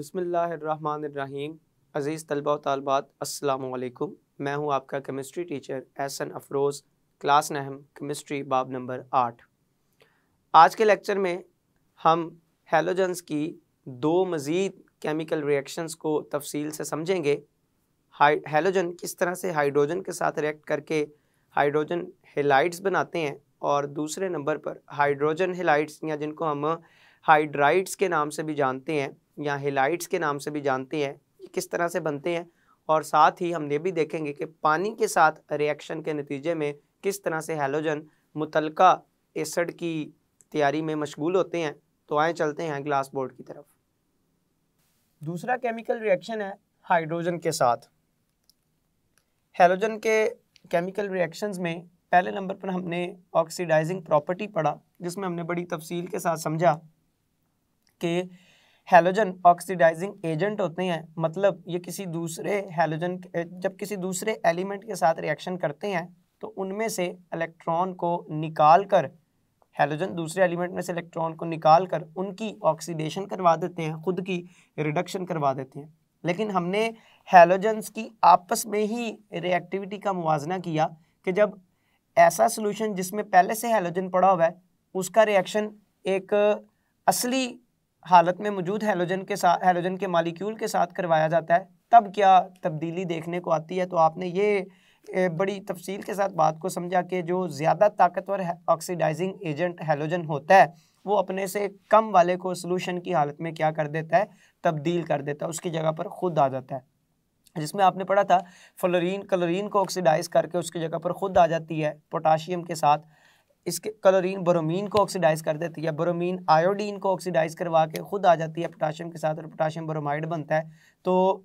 बसमीम अज़ीज़ तलबा तलबात असलकुम मैं हूं आपका chemistry teacher Ehsan Afroz class नहम केमिस्ट्री बाब नंबर आठ आज के लेक्चर में हम हेलोजन्स की दो मज़ीद केमिकल रिएक्शंस को तफसील से समझेंगे हेलोजन किस तरह से हाइड्रोजन के साथ रिएक्ट करके हाइड्रोजन हेलाइट्स बनाते हैं और दूसरे नंबर पर हाइड्रोजन हेलाइट्स या जिनको हम हाइड्राइट्स के नाम से भी जानते हैं या हेलाइट्स के नाम से भी जानते हैं ये किस तरह से बनते हैं और साथ ही हम ये भी देखेंगे कि पानी के साथ रिएक्शन के नतीजे में किस तरह से हेलोजन मुतलका एसड की तैयारी में मशगूल होते हैं तो आए चलते हैं ग्लास बोर्ड की तरफ दूसरा केमिकल रिएक्शन है हाइड्रोजन के साथ हेलोजन के केमिकल रिएक्शंस में पहले नंबर पर हमने ऑक्सीडाइजिंग प्रॉपर्टी पढ़ा जिसमें हमने बड़ी तफसील के साथ समझा कि हेलोजन ऑक्सीडाइजिंग एजेंट होते हैं मतलब ये किसी दूसरे हेलोजन जब किसी दूसरे एलिमेंट के साथ रिएक्शन करते हैं तो उनमें से इलेक्ट्रॉन को निकाल कर हेलोजन दूसरे एलिमेंट में से इलेक्ट्रॉन को निकाल कर उनकी ऑक्सीडेशन करवा देते हैं खुद की रिडक्शन करवा देते हैं लेकिन हमने हेलोजन्स की आपस में ही रिएक्टिविटी का मुवजना किया कि जब ऐसा सोल्यूशन जिसमें पहले से हेलोजन पड़ा हुआ है उसका रिएक्शन एक असली हालत में मौजूद हेलोजन के साथ हेलोजन के मालिक्यूल के साथ करवाया जाता है तब क्या तब्दीली देखने को आती है तो आपने ये बड़ी तफसील के साथ बात को समझा कि जो ज़्यादा ताकतवर ऑक्सीडाइजिंग एजेंट हेलोजन होता है वो अपने से कम वाले को सोलूशन की हालत में क्या कर देता है तब्दील कर देता है उसकी जगह पर खुद आ जाता है जिसमें आपने पढ़ा था फ्लोरीन क्लोरीन को ऑक्सीडाइज करके उसकी जगह पर खुद आ जाती है पोटाशियम के साथ इसके क्लोरीन ब्रोमीन को ऑक्सीडाइज कर देती है ब्रोमीन आयोडीन को ऑक्सीडाइज करवा के खुद आ जाती है पोटाशियम के साथ और पोटाशियम ब्रोमाइड बनता है तो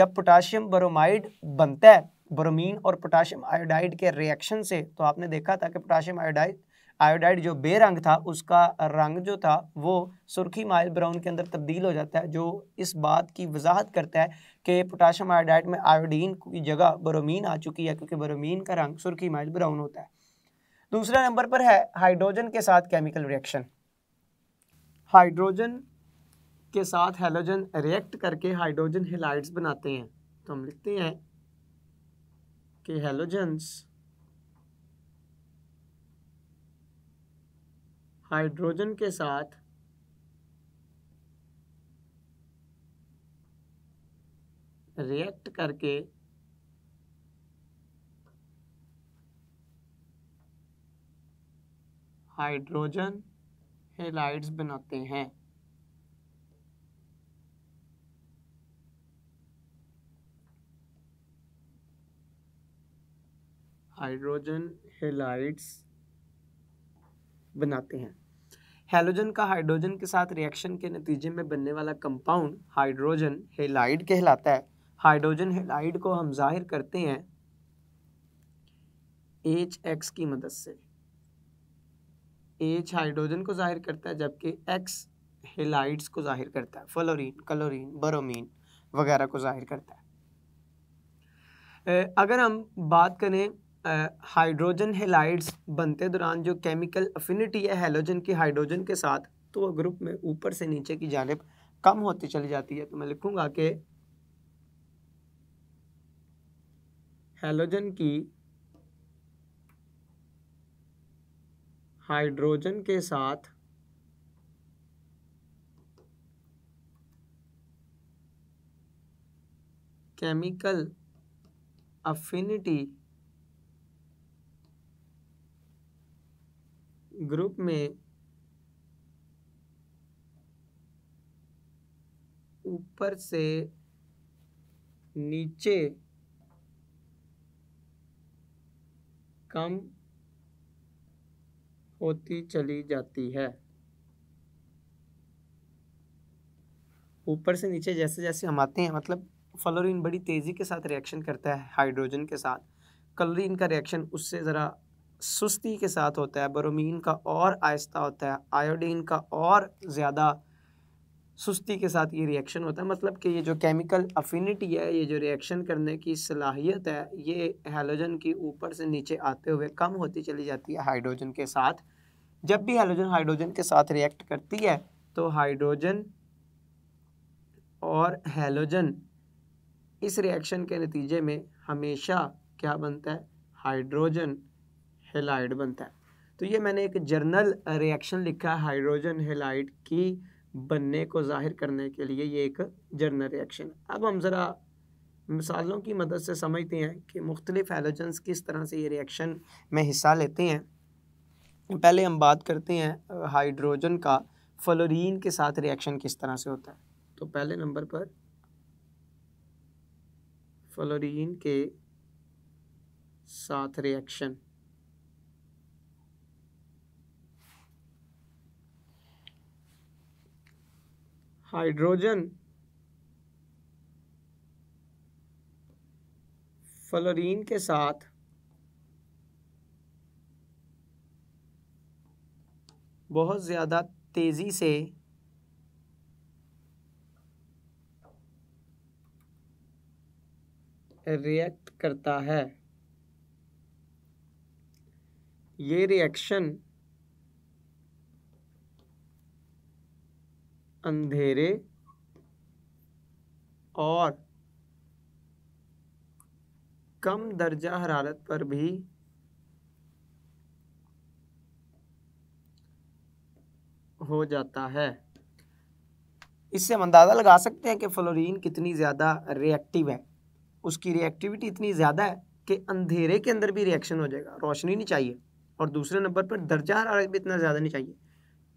जब पोटाशियम ब्रोमाइड बनता है ब्रोमीन और पोटाशियम आयोडाइड के रिएक्शन से तो आपने देखा था कि पोटाशियम आयोडाइड आयोडाइड जो बेरंग था उसका रंग जो था वो सुर्खी माइल ब्राउन के अंदर तब्दील हो जाता है जो इस बात की वजाहत करता है कि पोटाशियम आयोडाइड में आयोडीन की जगह ब्रोमीन आ चुकी है क्योंकि ब्रोमीन का रंग सुर्खी माइल ब्राउन होता है दूसरे नंबर पर है हाइड्रोजन के साथ केमिकल रिएक्शन हाइड्रोजन के साथ हेलोजन रिएक्ट करके हाइड्रोजन हेलाइड्स बनाते हैं तो हम लिखते हैं कि हेलोजन्स हाइड्रोजन के साथ रिएक्ट करके हाइड्रोजन हेलाइड्स बनाते हैं हाइड्रोजन हेलाइड्स बनाते हैं हेलोजन का हाइड्रोजन के साथ रिएक्शन के नतीजे में बनने वाला कंपाउंड हाइड्रोजन हेलाइड कहलाता है हाइड्रोजन हेलाइड को हम जाहिर करते हैं एच एक्स की मदद से एच हाइड्रोजन को जाहिर करता है जबकि एक्स हेलाइड्स को जाहिर करता है फ्लोरीन क्लोरीन बरोमीन वगैरह को जाहिर करता है अगर हम बात करें हाइड्रोजन हेलाइड्स बनते दौरान जो केमिकल अफिनिटी है हेलोजन की हाइड्रोजन के साथ तो वह ग्रुप में ऊपर से नीचे की जानब कम होती चली जाती है तो मैं लिखूंगा कि हेलोजन की हाइड्रोजन के साथ केमिकल अफिनिटी ग्रुप में ऊपर से नीचे कम होती चली जाती है ऊपर से नीचे जैसे जैसे हम आते हैं मतलब फ्लोरीन बड़ी तेज़ी के साथ रिएक्शन करता है हाइड्रोजन के साथ क्लोरीन का रिएक्शन उससे ज़रा सुस्ती के साथ होता है ब्रोमीन का और आहिस्ता होता है आयोडीन का और ज़्यादा सुस्ती के साथ ये रिएक्शन होता है मतलब कि ये जो केमिकल अफिनिटी है ये जो रिएक्शन करने की सलाहियत है ये हेलोजन की ऊपर से नीचे आते हुए कम होती चली जाती है हाइड्रोजन के साथ जब भी हेलोजन हाइड्रोजन के साथ रिएक्ट करती है तो हाइड्रोजन और हेलोजन इस रिएक्शन के नतीजे में हमेशा क्या बनता है हाइड्रोजन हेलाइड बनता है तो ये मैंने एक जर्नल रिएक्शन लिखा है हाइड्रोजन हेलाइड की बनने को ज़ाहिर करने के लिए ये एक जर्नल रिएक्शन अब हम ज़रा मिसालों की मदद से समझते हैं कि मुख्तलिफ़ एलोजेंस किस तरह से ये रिएक्शन में हिस्सा लेते हैं पहले हम बात करते हैं हाइड्रोजन का फ्लोरीन के साथ रिएक्शन किस तरह से होता है तो पहले नंबर पर फ्लोरीन के साथ रिएक्शन हाइड्रोजन फ्लोरीन के साथ बहुत ज़्यादा तेज़ी से रिएक्ट करता है ये रिएक्शन अंधेरे और कम दर्जा हरारत पर भी हो जाता है इससे हम अंदाज़ा लगा सकते हैं कि फ्लोरीन कितनी ज़्यादा रिएक्टिव है उसकी रिएक्टिविटी इतनी ज़्यादा है कि अंधेरे के अंदर भी रिएक्शन हो जाएगा रोशनी नहीं चाहिए और दूसरे नंबर पर दर्जा हरारत भी इतना ज़्यादा नहीं चाहिए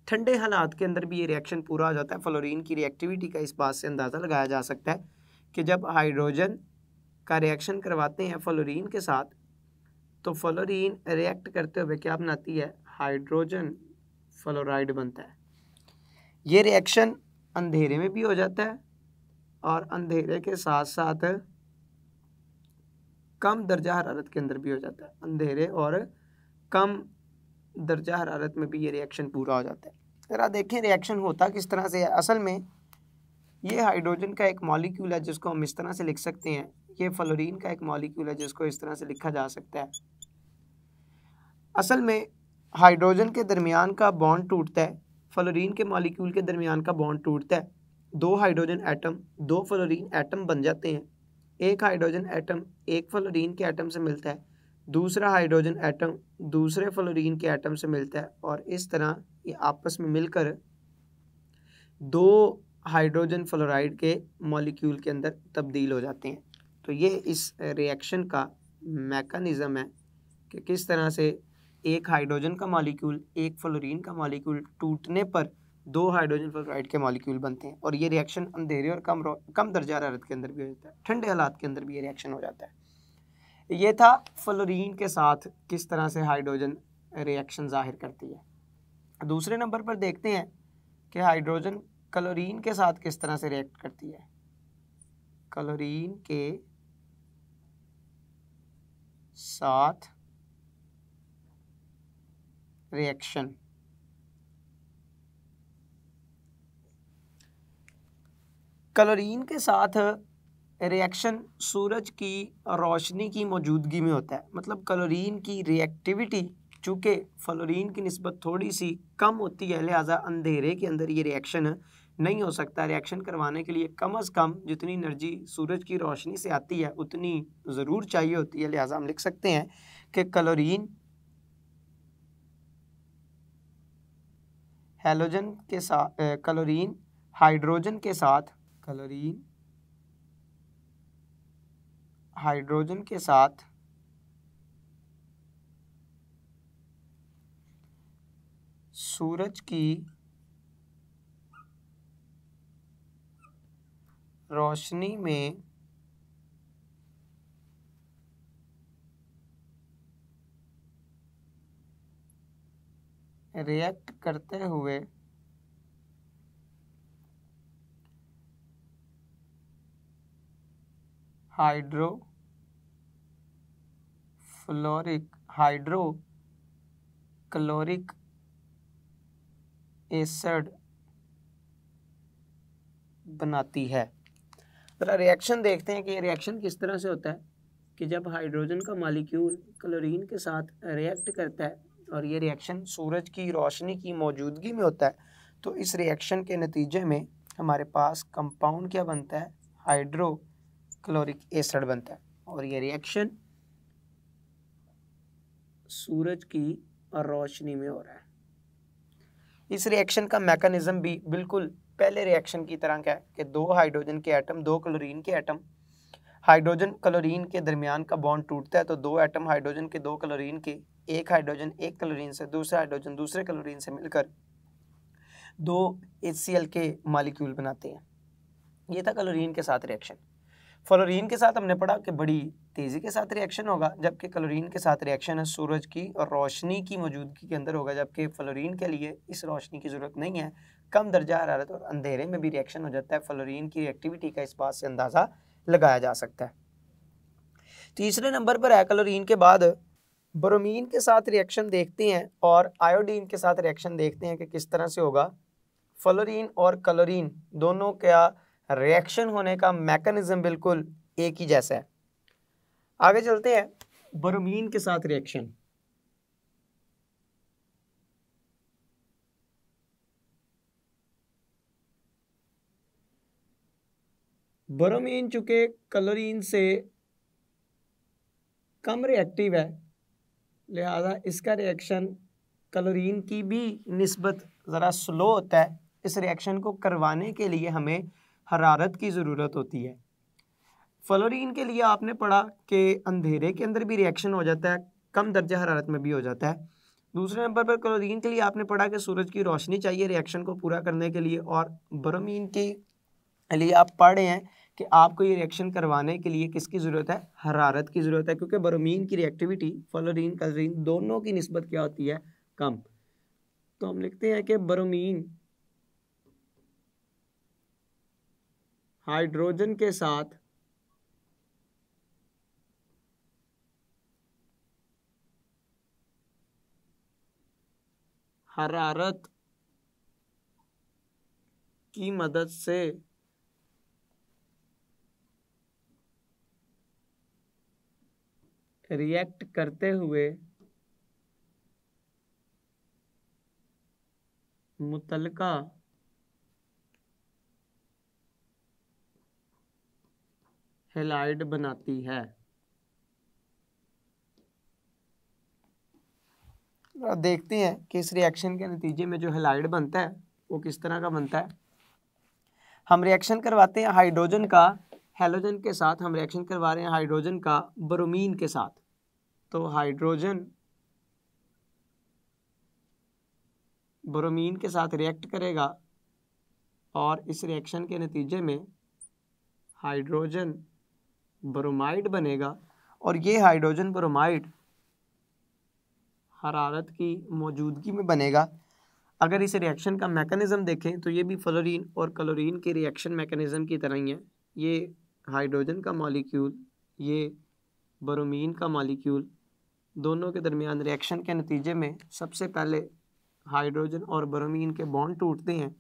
ठंडे हालात के अंदर भी ये रिएक्शन पूरा हो जाता है फ्लोरीन की रिएक्टिविटी का इस बात से अंदाज़ा लगाया जा सकता है कि जब हाइड्रोजन का रिएक्शन करवाते हैं फ्लोरीन के साथ तो फ्लोरीन रिएक्ट करते हुए क्या बनाती है हाइड्रोजन फ्लोराइड बनता है ये रिएक्शन अंधेरे में भी हो जाता है और अंधेरे के साथ साथ कम दर्जा हरारत के अंदर भी हो जाता है अंधेरे और कम दर्जा हरारत में भी ये रिएक्शन पूरा हो जाता है ज़रा देखें रिएक्शन होता किस तरह से है असल में ये हाइड्रोजन का एक मॉलिक्यूल है जिसको हम इस तरह से लिख सकते हैं ये फ्लोरीन का एक मॉलिक्यूल है जिसको इस तरह से लिखा जा सकता है असल में हाइड्रोजन के दरमियान का बॉन्ड टूटता है फ्लोरीन के मॉलिक्यूल के दरमियान का बॉन्ड टूटता है दो हाइड्रोजन एटम दो फ्लोरीन एटम बन जाते हैं एक हाइड्रोजन एटम एक फ्लोरीन के एटम से मिलता है दूसरा हाइड्रोजन एटम दूसरे फ्लोरीन के एटम से मिलता है और इस तरह ये आपस में मिलकर दो हाइड्रोजन फ्लोराइड के मॉलिक्यूल के अंदर तब्दील हो जाते हैं तो ये इस रिएक्शन का मैकनिज़म है कि किस तरह से एक हाइड्रोजन का मॉलिक्यूल एक फ्लोरीन का मॉलिक्यूल टूटने पर दो हाइड्रोजन फ्लोराइड के मॉलिक्यूल बनते हैं और ये रिएक्शन अंधेरे और कम कम दर्जा हरारत के अंदर भी हो जाता है ठंडे हालात के अंदर भी ये रिएक्शन हो जाता है ये था फ्लोरीन के साथ किस तरह से हाइड्रोजन रिएक्शन जाहिर करती है दूसरे नंबर पर देखते हैं कि हाइड्रोजन क्लोरीन के साथ किस तरह से रिएक्ट करती है क्लोरीन के साथ रिएक्शन क्लोरीन के साथ रिएक्शन सूरज की रोशनी की मौजूदगी में होता है मतलब क्लोरीन की रिएक्टिविटी चूँकि फ्लोरीन की नस्बत थोड़ी सी कम होती है लिहाजा अंधेरे के अंदर ये रिएक्शन नहीं हो सकता रिएक्शन करवाने के लिए कम अज़ कम जितनी एनर्जी सूरज की रोशनी से आती है उतनी ज़रूर चाहिए होती है लिहाजा हम लिख सकते हैं कि क्लोरीन हेलोजन के साथ क्लोरीन हाइड्रोजन के साथ क्लोरीन हाइड्रोजन के साथ सूरज की रोशनी में रिएक्ट करते हुए hydrofluoric hydrochloric acid बनाती है ज़रा रिएक्शन देखते हैं कि रिएक्शन किस तरह से होता है कि जब हाइड्रोजन का मालिक्यूल क्लोरीन के साथ रिएक्ट करता है और ये रिएक्शन सूरज की रोशनी की मौजूदगी में होता है तो इस रिएक्शन के नतीजे में हमारे पास कंपाउंड क्या बनता है हाइड्रो क्लोरिक एसिड बनता है और ये रिएक्शन सूरज की रोशनी में हो रहा है इस रिएक्शन का मैकेनिज्म भी बिल्कुल पहले रिएक्शन की तरह क्या है कि दो हाइड्रोजन के एटम दो क्लोरीन के एटम हाइड्रोजन क्लोरीन के दरमियान का बॉन्ड टूटता है तो दो एटम हाइड्रोजन के दो क्लोरीन के एक हाइड्रोजन एक क्लोरीन से दूसरा हाइड्रोजन दूसरे क्लोरीन से मिलकर दो एच के मालिक्यूल बनाते हैं ये था क्लोरीन के साथ रिएक्शन फ्लोरीन के साथ हमने पढ़ा कि बड़ी तेज़ी के साथ रिएक्शन होगा जबकि क्लोरीन के साथ रिएक्शन है सूरज की और रोशनी की मौजूदगी के अंदर होगा जबकि फ्लोरीन के लिए इस रोशनी की ज़रूरत नहीं है कम दर्जा हरारत और अंधेरे में भी रिएक्शन हो जाता है फ्लोरीन की रिएक्टिविटी का इस बात से अंदाज़ा लगाया जा सकता है तीसरे नंबर पर है क्लोरीन के बाद ब्रोमीन के साथ रिएक्शन देखते हैं और आयोडीन के साथ रिएक्शन देखते हैं कि किस तरह से होगा फ्लोरीन और क्लोरीन दोनों का रिएक्शन होने का मैकेनिज्म बिल्कुल एक ही जैसा है आगे चलते हैं ब्रोमीन के साथ रिएक्शन ब्रोमीन चूंकि क्लोरीन से कम रिएक्टिव है लिहाजा इसका रिएक्शन क्लोरीन की भी नस्बत ज़रा स्लो होता है इस रिएक्शन को करवाने के लिए हमें हरारत की ज़रूरत होती है फ्लोरीन के लिए आपने पढ़ा कि अंधेरे के अंदर भी रिएक्शन हो जाता है कम दर्जा हरारत में भी हो जाता है दूसरे नंबर पर क्लोरीन के लिए आपने पढ़ा कि सूरज की रोशनी चाहिए रिएक्शन को पूरा करने के लिए और बरोमीन के लिए आप पढ़े हैं कि आपको ये रिएक्शन करवाने के लिए किसकी ज़रूरत है हरारत की ज़रूरत है क्योंकि बरोमीन की रिएक्टिविटी फ्लोरीन क्लोरीन दोनों की नस्बत क्या होती है कम तो हम लिखते हैं कि बरोमीन हाइड्रोजन के साथ हरारत की मदद से रिएक्ट करते हुए मुतलका हेलाइड बनाती है देखते हैं कि इस रिएक्शन के नतीजे में जो हेलाइड बनता है वो किस तरह का बनता है हम रिएक्शन करवाते हैं हाइड्रोजन का हेलोजन के साथ हम रिएक्शन करवा रहे हैं हाइड्रोजन का ब्रोमीन के साथ तो हाइड्रोजन ब्रोमीन के साथ रिएक्ट करेगा और इस रिएक्शन के नतीजे में हाइड्रोजन ब्रोमाइड बनेगा और ये हाइड्रोजन ब्रोमाइड हरारत की मौजूदगी में बनेगा अगर इस रिएक्शन का मैकेनिज़्म देखें तो ये भी फ्लोरीन और क्लोरीन के रिएक्शन मैकेनिज़्म की तरह ही है ये हाइड्रोजन का मॉलिक्यूल ये ब्रोमीन का मॉलिक्यूल दोनों के दरमियान रिएक्शन के नतीजे में सबसे पहले हाइड्रोजन और ब्रोमीन के बॉन्ड टूटते हैं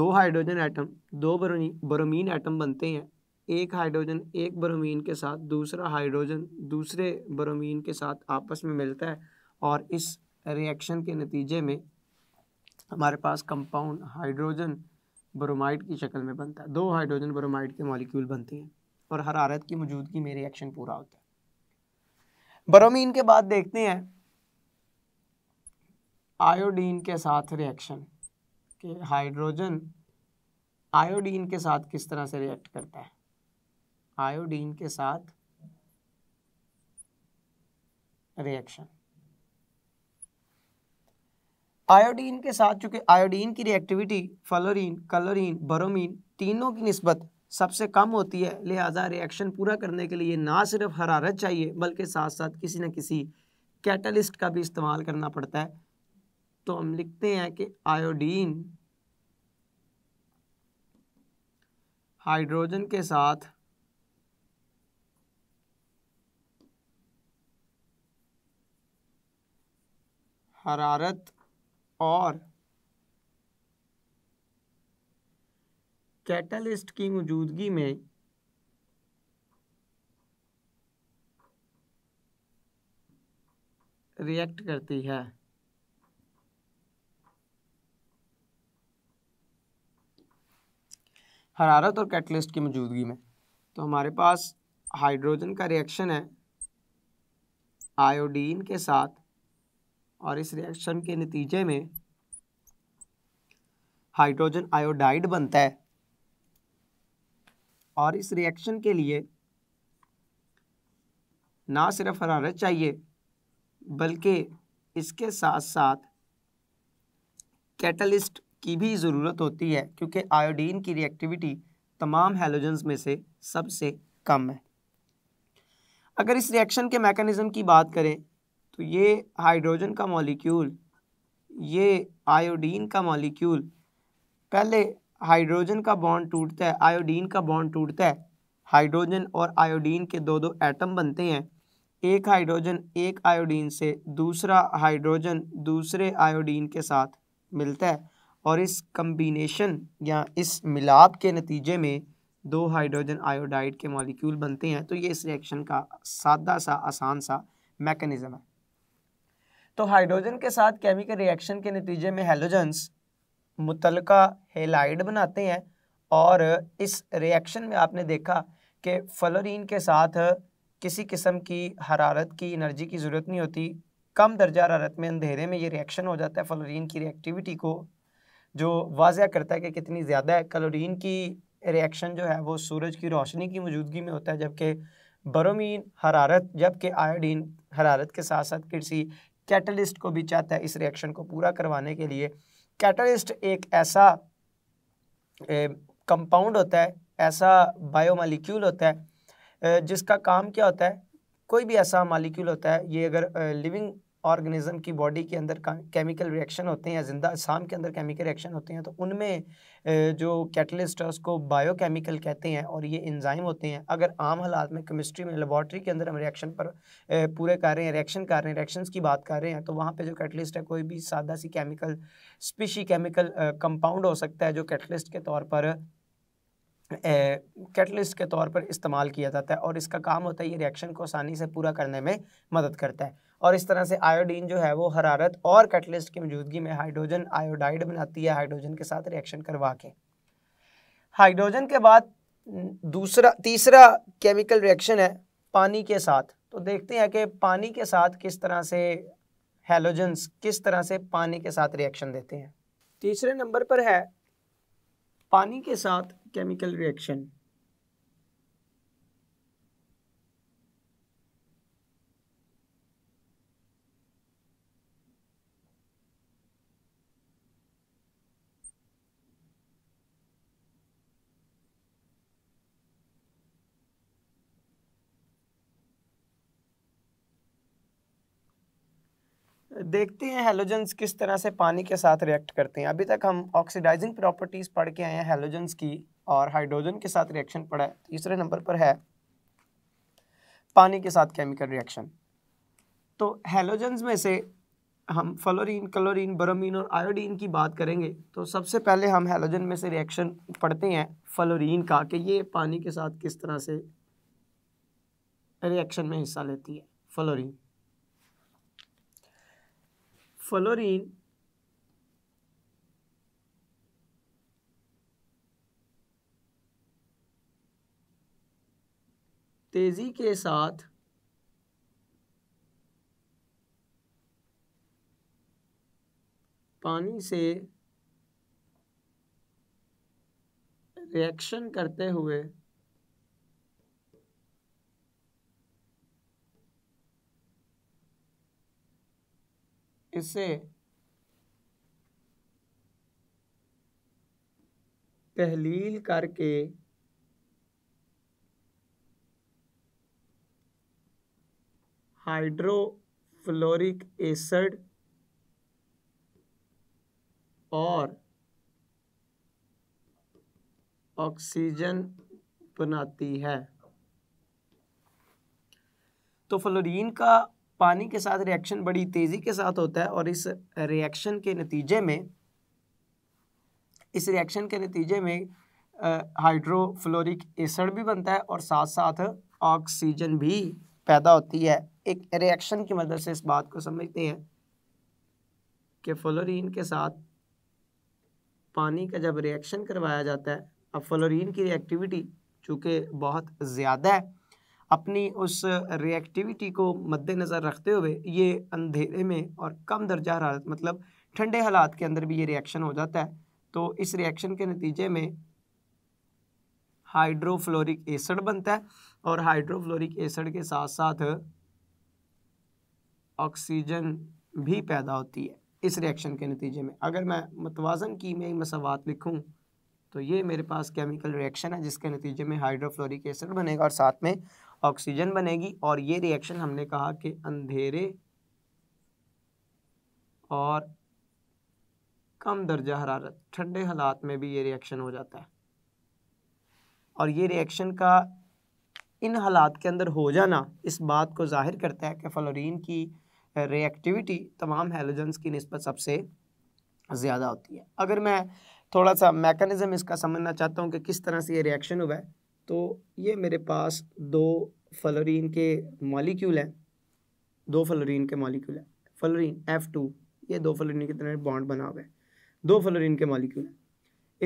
दो हाइड्रोजन आइटम दो ब्रोमीन आइटम बनते हैं एक हाइड्रोजन एक ब्रोमीन के साथ दूसरा हाइड्रोजन दूसरे ब्रोमीन के साथ आपस में मिलता है और इस रिएक्शन के नतीजे में हमारे पास कंपाउंड हाइड्रोजन ब्रोमाइड की शक्ल में बनता है दो हाइड्रोजन ब्रोमाइड के मॉलिक्यूल बनते हैं और हरारत की मौजूदगी में रिएक्शन पूरा होता है ब्रोमीन के बाद देखते हैं आयोडीन के साथ रिएक्शन कि हाइड्रोजन आयोडीन के साथ किस तरह से रिएक्ट करता है आयोडीन के साथ रिएक्शन आयोडीन के साथ चूंकि आयोडीन की रिएक्टिविटी फ्लोरीन कलोरीन बरोमीन तीनों की नस्बत सबसे कम होती है लिहाजा रिएक्शन पूरा करने के लिए ना सिर्फ हरारत चाहिए बल्कि साथ साथ किसी न किसी कैटलिस्ट का भी इस्तेमाल करना पड़ता है तो हम लिखते हैं कि आयोडीन हाइड्रोजन के साथ हरारत और कैटलिस्ट की मौजूदगी में रिएक्ट करती है हरारत और कैटलिस्ट की मौजूदगी में तो हमारे पास हाइड्रोजन का रिएक्शन है आयोडीन के साथ और इस रिएक्शन के नतीजे में हाइड्रोजन आयोडाइड बनता है और इस रिएक्शन के लिए ना सिर्फ हरारत चाहिए बल्कि इसके साथ साथ कैटलिस्ट की भी ज़रूरत होती है क्योंकि आयोडीन की रिएक्टिविटी तमाम हेलोजन्स में से सबसे कम है अगर इस रिएक्शन के मैकेनिज़्म की बात करें तो ये हाइड्रोजन का मॉलिक्यूल ये आयोडीन का मॉलिक्यूल पहले हाइड्रोजन का बॉन्ड टूटता है आयोडीन का बॉन्ड टूटता है हाइड्रोजन और आयोडीन के दो दो एटम बनते हैं एक हाइड्रोजन एक आयोडीन से दूसरा हाइड्रोजन दूसरे आयोडीन के साथ मिलता है और इस कम्बिनेशन या इस मिलाप के नतीजे में दो हाइड्रोजन आयोडाइड के मॉलिक्यूल बनते हैं तो ये इस रिएक्शन का सादा सा आसान सा मैकेनिज़्म है तो हाइड्रोजन के साथ केमिकल रिएक्शन के नतीजे में हेलोजन्स मुतलका हेलाइड बनाते हैं और इस रिएक्शन में आपने देखा कि फ्लोरीन के साथ किसी किस्म की हरारत की एनर्जी की ज़रूरत नहीं होती कम दर्जा हरारत में अंधेरे में ये रिएक्शन हो जाता है फ्लोरीन की रिएक्टिविटी को जो वाजह करता है कि कितनी ज़्यादा है क्लोरीन की रिएक्शन जो है वो सूरज की रोशनी की मौजूदगी में होता है जबकि बरोमीन हरारत जबकि आयोडीन हरारत के साथ साथ किसी कैटलिस्ट को भी चाहता है इस रिएक्शन को पूरा करवाने के लिए कैटलिस्ट एक ऐसा कंपाउंड होता है ऐसा बायोमालिक्यूल होता है जिसका काम क्या होता है कोई भी ऐसा मालिक्यूल होता है ये अगर लिविंग ऑर्गेनिज्म की बॉडी के अंदर केमिकल रिएक्शन होते हैं या जिंदा शाम के अंदर केमिकल रिएक्शन होते हैं तो उनमें जो कैटलिस्ट है उसको बायोकेमिकल कहते हैं और ये इंजाइम होते हैं अगर आम हालात में केमिस्ट्री में लेबॉर्ट्री के अंदर हम रिएक्शन पर पूरे कर रहे हैं रिएक्शन कर रहे हैं रिएक्शन की बात कर रहे हैं तो वहाँ पर जो कैटलिस्ट है कोई भी सादा सी केमिकल स्पीशी केमिकल कंपाउंड हो सकता है जो कैटलिस्ट के तौर पर कैटलिस्ट के तौर पर इस्तेमाल किया जाता है और इसका काम होता है ये रिएक्शन को आसानी से पूरा करने में मदद करता है और इस तरह से आयोडीन जो है वो हरारत और कैटलिस्ट की मौजूदगी में हाइड्रोजन आयोडाइड बनाती है हाइड्रोजन के साथ रिएक्शन करवा के हाइड्रोजन के बाद दूसरा तीसरा केमिकल रिएक्शन है पानी के साथ तो देखते हैं कि पानी के साथ किस तरह से हेलोजन्स किस तरह से पानी के साथ रिएक्शन देते हैं तीसरे नंबर पर है पानी के साथ केमिकल रिएक्शन देखते हैं हेलोजेंस किस तरह से पानी के साथ रिएक्ट करते हैं अभी तक हम ऑक्सीडाइजिंग प्रॉपर्टीज़ पढ़ के आए हैं हेलोजेंस की और हाइड्रोजन के साथ रिएक्शन पड़ा है तीसरे नंबर पर है पानी के साथ केमिकल रिएक्शन तो हेलोजेंस में से हम फ्लोरीन क्लोरीन बरोमिन और आयोडीन की बात करेंगे तो सबसे पहले हम हेलोजन में से रिएक्शन पढ़ते हैं फ्लोरीन का कि ये पानी के साथ किस तरह से रिएक्शन में हिस्सा लेती है फ्लोरीन फ्लोरिन तेजी के साथ पानी से रिएक्शन करते हुए इससे तहलील करके हाइड्रोफ्लोरिक एसिड और ऑक्सीजन बनाती है तो फ्लोरीन का पानी के साथ रिएक्शन बड़ी तेज़ी के साथ होता है और इस रिएक्शन के नतीजे में इस रिएक्शन के नतीजे में हाइड्रोफ्लोरिक एसिड भी बनता है और साथ साथ ऑक्सीजन भी पैदा होती है एक रिएक्शन की मदद से इस बात को समझते हैं कि फ्लोरीन के साथ पानी का जब रिएक्शन करवाया जाता है अब फ्लोरीन की रिएक्टिविटी चूँकि बहुत ज़्यादा है अपनी उस रिएक्टिविटी को मद्देनज़र रखते हुए ये अंधेरे में और कम दर्जा हरारत मतलब ठंडे हालात के अंदर भी ये रिएक्शन हो जाता है तो इस रिएक्शन के नतीजे में हाइड्रोफ्लोरिक एसिड बनता है और हाइड्रोफ्लोरिक एसिड के साथ साथ ऑक्सीजन भी पैदा होती है इस रिएक्शन के नतीजे में अगर मैं मतवाजन की मई मसावत लिखूं तो ये मेरे पास केमिकल रिएक्शन है जिसके नतीजे में हाइड्रोफ्लोरिक एसिड बनेगा और साथ में ऑक्सीजन बनेगी और ये रिएक्शन हमने कहा कि अंधेरे और कम दर्जा हरारत ठंडे हालात में भी ये रिएक्शन हो जाता है और ये रिएक्शन का इन हालात के अंदर हो जाना इस बात को जाहिर करता है कि फ्लोरीन की रिएक्टिविटी तमाम हेलोजेंस की नस्बत सबसे ज़्यादा होती है अगर मैं थोड़ा सा मैकेनिज़्म इसका समझना चाहता हूँ कि किस तरह से ये रिएक्शन हुआ है तो ये मेरे पास दो फलोरिन के मालिक्यूल हैं दो फलोरिन के मालिक्यूल हैं फलोरिन एफ़ टू ये दो फलोरिन की तरह बॉन्ड बना हुआ है दो फलोरिन के मालिक्यूल हैं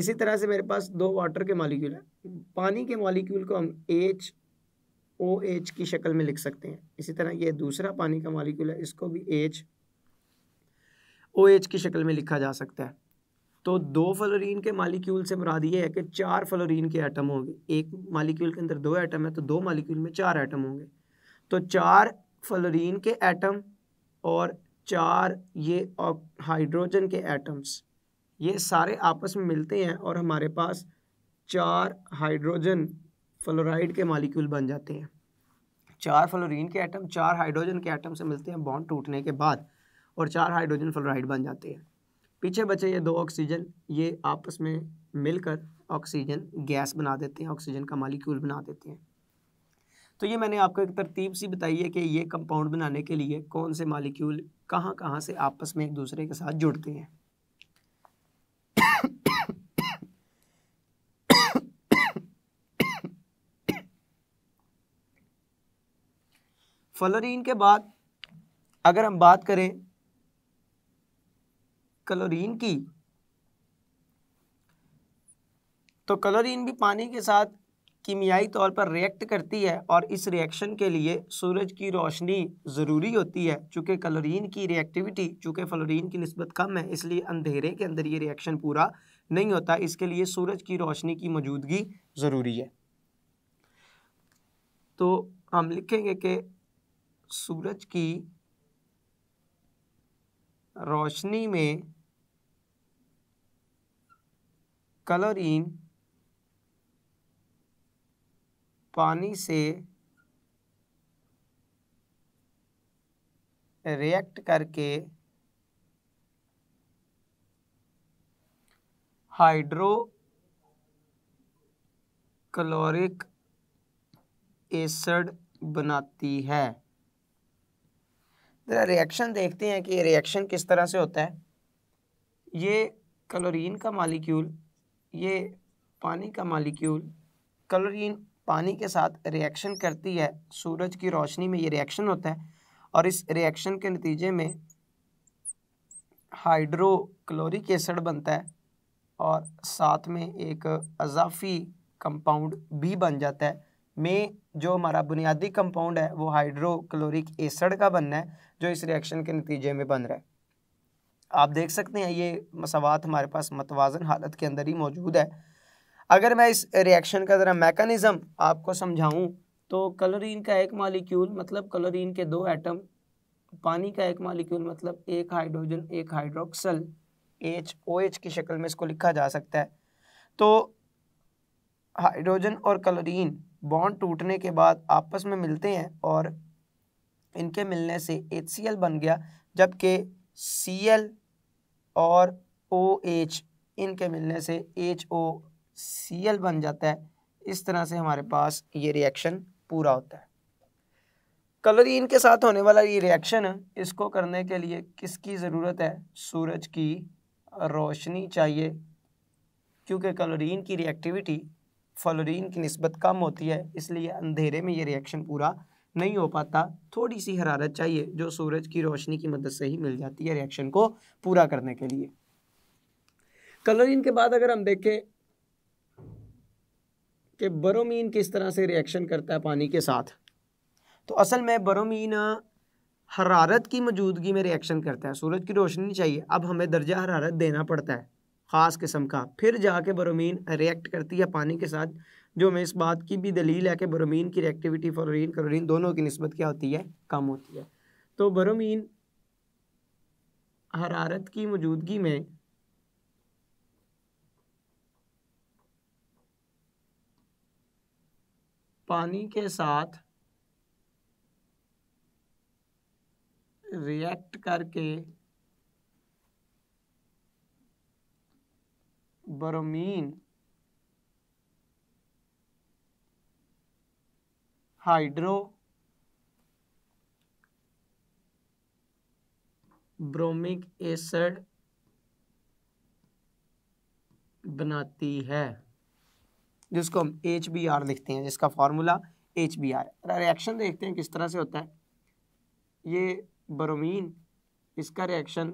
इसी तरह से मेरे पास दो वाटर के मालिक्यूल हैं पानी के मालिक्यूल को हम एच ओ एच की शक्ल में लिख सकते हैं इसी तरह ये दूसरा पानी का मालिक्यूल है इसको भी एच ओ एच की शक्ल में लिखा जा सकता है तो दो फ्लोरीन के मालिक्यूल से मुराद ये है कि चार फ्लोरीन के आइटम होंगे एक मालिक्यूल के अंदर दो एटम है तो दो मालिक्यूल में चार आइटम होंगे तो चार फ्लोरीन के आइटम और चार ये हाइड्रोजन के एटम्स ये सारे आपस में मिलते हैं और हमारे पास चार हाइड्रोजन फ्लोराइड के मालिक्यूल बन जाते हैं चार फ्लोरीन के एटम चार हाइड्रोजन के एटम से मिलते हैं बॉन्ड टूटने के बाद और चार हाइड्रोजन फ्लोराइड बन जाते हैं पीछे बचे ये दो ऑक्सीजन ये आपस में मिलकर ऑक्सीजन गैस बना देते हैं ऑक्सीजन का मालिक्यूल बना देते हैं तो ये मैंने आपको एक तरतीब सी बताई है कि ये कंपाउंड बनाने के लिए कौन से मालिक्यूल कहाँ कहाँ से आपस में एक दूसरे के साथ जुड़ते हैं फलोरिन के बाद अगर हम बात करें क्लोरीन की तो क्लोरीन भी पानी के साथ कीमियाई तौर पर रिएक्ट करती है और इस रिएक्शन के लिए सूरज की रोशनी ज़रूरी होती है चूँकि क्लोरीन की रिएक्टिविटी चूँकि फ्लोरीन की नस्बत कम है इसलिए अंधेरे के अंदर ये रिएक्शन पूरा नहीं होता इसके लिए सूरज की रोशनी की मौजूदगी ज़रूरी है तो हम लिखेंगे कि सूरज की रोशनी में कलोरीन पानी से रिएक्ट करके हाइड्रो क्लोरिक एसिड बनाती है ज़रा रिएक्शन देखते हैं कि रिएक्शन किस तरह से होता है ये क्लोरीन का मालिक्यूल ये पानी का मालिक्यूल क्लोरीन पानी के साथ रिएक्शन करती है सूरज की रोशनी में ये रिएक्शन होता है और इस रिएक्शन के नतीजे में हाइड्रोक्लोरिक एसिड बनता है और साथ में एक अजाफी कंपाउंड भी बन जाता है में जो हमारा बुनियादी कंपाउंड है वो हाइड्रोक्लोरिक एसड का बनना है जो इस रिएक्शन के नतीजे में बन रहा है आप देख सकते हैं ये मसावत हमारे पास मतवाजन हालत के अंदर ही मौजूद है अगर मैं इस रिएक्शन का ज़रा मैकानिज़म आपको समझाऊँ तो क्लोरीन का एक मालिक्यूल मतलब क्लोरीन के दो एटम पानी का एक मालिक्यूल मतलब एक हाइड्रोजन एक हाइड्रोक्सल एच ओ एच की शक्ल में इसको लिखा जा सकता है तो हाइड्रोजन और क्लोरीन बॉन्ड टूटने के बाद आपस में मिलते हैं और इनके मिलने से एच बन गया जबकि सी और ओ OH इनके मिलने से एच ओ सी एल बन जाता है इस तरह से हमारे पास ये रिएक्शन पूरा होता है क्लोरीन के साथ होने वाला ये रिएक्शन इसको करने के लिए किसकी ज़रूरत है सूरज की रोशनी चाहिए क्योंकि क्लोरीन की रिएक्टिविटी फ्लोरीन की नस्बत कम होती है इसलिए अंधेरे में ये रिएक्शन पूरा नहीं हो पाता थोड़ी सी हरारत चाहिए जो सूरज की रोशनी की मदद से ही मिल जाती है रिएक्शन को पूरा करने के लिए कलोरिन के बाद अगर हम देखें कि बरोमीन किस तरह से रिएक्शन करता है पानी के साथ तो असल में बरोमीन हरारत की मौजूदगी में रिएक्शन करता है सूरज की रोशनी चाहिए अब हमें दर्जा हरारत देना पड़ता है ख़ास किस्म का फिर जाके ब्रोमीन रिएक्ट करती है पानी के साथ जो हमें इस बात की भी दलील है कि ब्रोमीन की रिएक्टिविटी फ्लोरीन क्लोरीन दोनों की नस्बत क्या होती है कम होती है तो ब्रोमीन हरारत की मौजूदगी में पानी के साथ रिएक्ट करके ब्रोमीन हाइड्रो ब्रोमिक एसिड बनाती है जिसको हम एच बी आर लिखते हैं जिसका formula H B R reaction देखते हैं किस तरह से होता है ये ब्रोमीन इसका रिएक्शन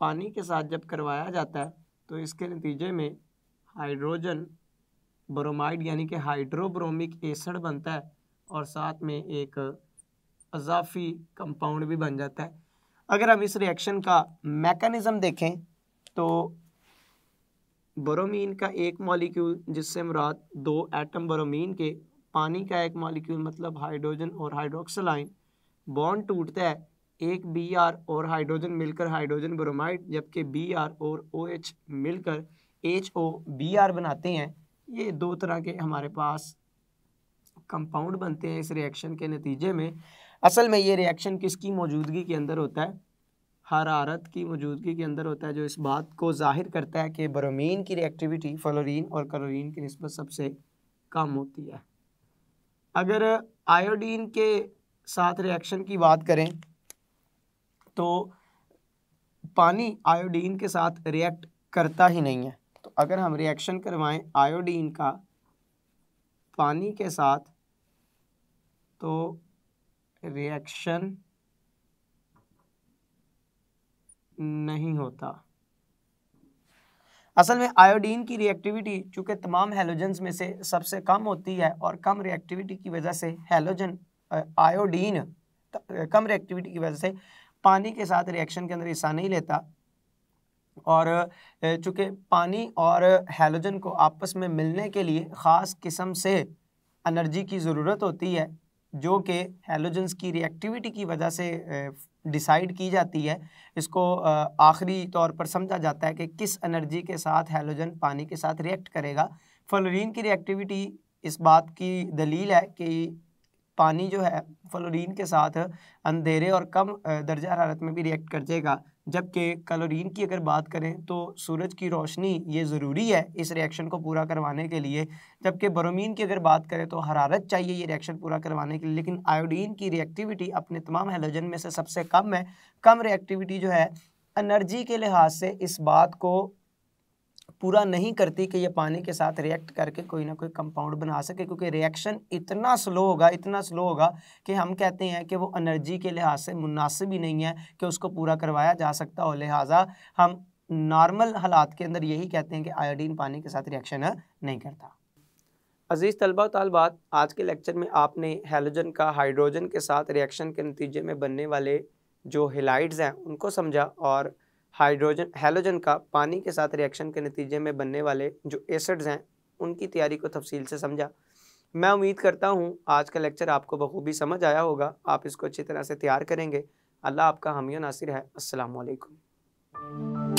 पानी के साथ जब करवाया जाता है तो इसके नतीजे में हाइड्रोजन ब्रोमाइड यानी कि हाइड्रोब्रोमिक एसड बनता है और साथ में एक अजाफी कंपाउंड भी बन जाता है अगर हम इस रिएक्शन का मैकेनिज़्म देखें तो ब्रोमीन का एक मॉलिक्यूल जिससे मुराद दो एटम ब्रोमीन के पानी का एक मॉलिक्यूल मतलब हाइड्रोजन और हाइड्रोक्सलाइन बॉन्ड टूटता है एक बी आर और हाइड्रोजन मिलकर हाइड्रोजन ब्रोमाइड जबकि बी आर और ओ OH एच मिलकर एच ओ बी आर बनाते हैं ये दो तरह के हमारे पास कंपाउंड बनते हैं इस रिएक्शन के नतीजे में असल में ये रिएक्शन किसकी मौजूदगी के अंदर होता है हरारत की मौजूदगी के अंदर होता है जो इस बात को जाहिर करता है कि ब्रोमीन की रिएक्टिविटी फ्लोरीन और क्लोरीन की नस्बत सबसे कम होती है अगर आयोडीन के साथ रिएक्शन की बात करें तो पानी आयोडीन के साथ रिएक्ट करता ही नहीं है तो अगर हम रिएक्शन करवाएं आयोडीन का पानी के साथ तो रिएक्शन नहीं होता असल में आयोडीन की रिएक्टिविटी चूंकि तमाम हेलोजन्स में से सबसे कम होती है और कम रिएक्टिविटी की वजह से हेलोजन आयोडीन कम रिएक्टिविटी की वजह से पानी के साथ रिएक्शन के अंदर हिस्सा नहीं लेता और चूँकि पानी और हेलोजन को आपस में मिलने के लिए ख़ास किस्म से एनर्जी की ज़रूरत होती है जो कि हेलोजन्स की रिएक्टिविटी की वजह से डिसाइड की जाती है इसको आखिरी तौर पर समझा जाता है कि किस एनर्जी के साथ हेलोजन पानी के साथ रिएक्ट करेगा फ्लोरीन की रिएक्टिविटी इस बात की दलील है कि पानी जो है फ्लोरीन के साथ अंधेरे और कम दर्जा हरारत में भी रिएक्ट कर जाएगा जबकि क्लोरीन की अगर बात करें तो सूरज की रोशनी ये ज़रूरी है इस रिएक्शन को पूरा करवाने के लिए जबकि बरोमीन की अगर बात करें तो हरारत चाहिए ये रिएक्शन पूरा करवाने के लिए लेकिन आयोडीन की रिएक्टिविटी अपने तमाम हेलोजन में से सबसे कम है कम रिएक्टिविटी जो है एनर्जी के लिहाज से इस बात को पूरा नहीं करती कि ये पानी के साथ रिएक्ट करके कोई ना कोई कंपाउंड बना सके क्योंकि रिएक्शन इतना स्लो होगा इतना स्लो होगा कि हम कहते हैं कि वो एनर्जी के लिहाज से मुनासिब ही नहीं है कि उसको पूरा करवाया जा सकता हो लिहाजा हम नॉर्मल हालात के अंदर यही कहते हैं कि आयोडीन पानी के साथ रिएक्शन नहीं करता अजीज़ तलबा तलबात आज के लेक्चर में आपने हेलोजन का हाइड्रोजन के साथ रिएक्शन के नतीजे में बनने वाले जो हिलाइड्स हैं उनको समझा और हाइड्रोजन हेलोजन का पानी के साथ रिएक्शन के नतीजे में बनने वाले जो एसिड्स हैं उनकी तैयारी को तफसील से समझा मैं उम्मीद करता हूँ आज का लेक्चर आपको बखूबी समझ आया होगा आप इसको अच्छी तरह से तैयार करेंगे अल्लाह आपका हमियो नासिर है असलकम